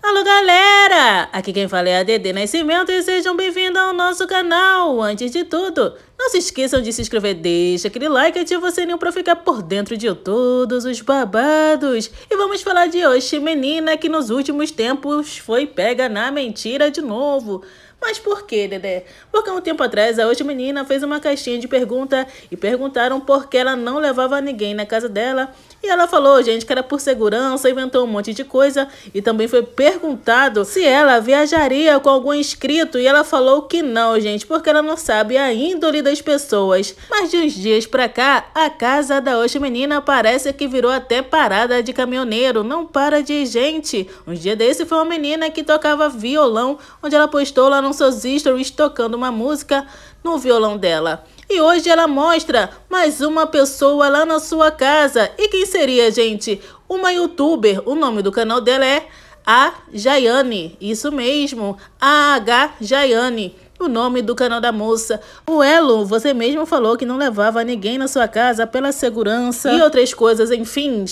Alô galera, aqui quem fala é a Dede Nascimento e sejam bem-vindos ao nosso canal. Antes de tudo, não se esqueçam de se inscrever, deixa aquele like e ativa o sininho para ficar por dentro de todos os babados. E vamos falar de hoje, menina que nos últimos tempos foi pega na mentira de novo. Mas por que, Dedé? Porque há um tempo atrás, a hoje menina fez uma caixinha de pergunta e perguntaram por que ela não levava ninguém na casa dela. E ela falou, gente, que era por segurança, inventou um monte de coisa. E também foi perguntado se ela viajaria com algum inscrito. E ela falou que não, gente, porque ela não sabe a índole das pessoas. Mas de uns dias pra cá, a casa da hoje menina parece que virou até parada de caminhoneiro. Não para de gente. Um dia desse foi uma menina que tocava violão, onde ela postou lá no mostraram seus stories tocando uma música no violão dela. E hoje ela mostra mais uma pessoa lá na sua casa. E quem seria, gente? Uma youtuber. O nome do canal dela é a Jaiane. Isso mesmo, a H Jaiane o nome do canal da moça. O Elo, você mesmo falou que não levava ninguém na sua casa pela segurança e outras coisas, enfim.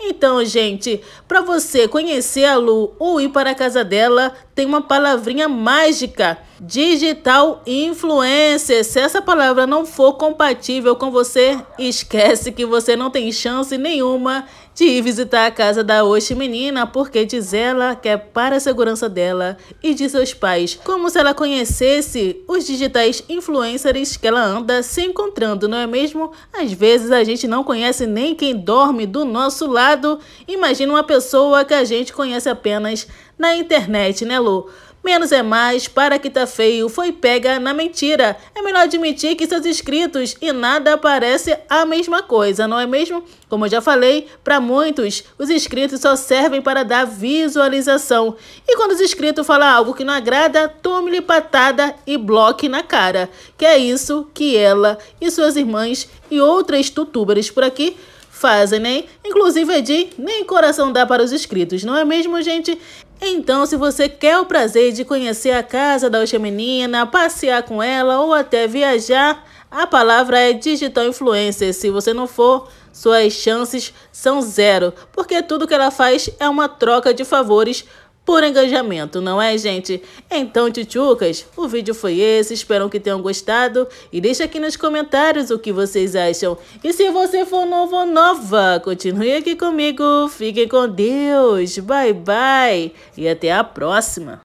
Então, gente, para você conhecer a Lu ou ir para a casa dela, tem uma palavrinha mágica Digital influencer. Se essa palavra não for compatível com você, esquece que você não tem chance nenhuma de ir visitar a casa da Oxi menina, porque diz ela que é para a segurança dela e de seus pais, como se ela conhecesse os digitais influencers que ela anda se encontrando, não é mesmo? Às vezes a gente não conhece nem quem dorme do nosso lado, imagina uma pessoa que a gente conhece apenas na internet, né Lu? Menos é mais, para que tá feio, foi pega na mentira. É melhor admitir que seus inscritos e nada parece a mesma coisa, não é mesmo? Como eu já falei, para muitos, os inscritos só servem para dar visualização. E quando os inscritos falam algo que não agrada, tome-lhe patada e bloque na cara. Que é isso que ela e suas irmãs e outras YouTubers por aqui fazem, nem, né? inclusive Edi, nem coração dá para os inscritos, não é mesmo, gente? Então, se você quer o prazer de conhecer a casa da Oxa Menina, passear com ela ou até viajar, a palavra é digital influencer. Se você não for, suas chances são zero, porque tudo que ela faz é uma troca de favores por engajamento, não é, gente? Então, tchutchucas, o vídeo foi esse, espero que tenham gostado e deixa aqui nos comentários o que vocês acham. E se você for novo ou nova, continue aqui comigo, fiquem com Deus, bye bye e até a próxima!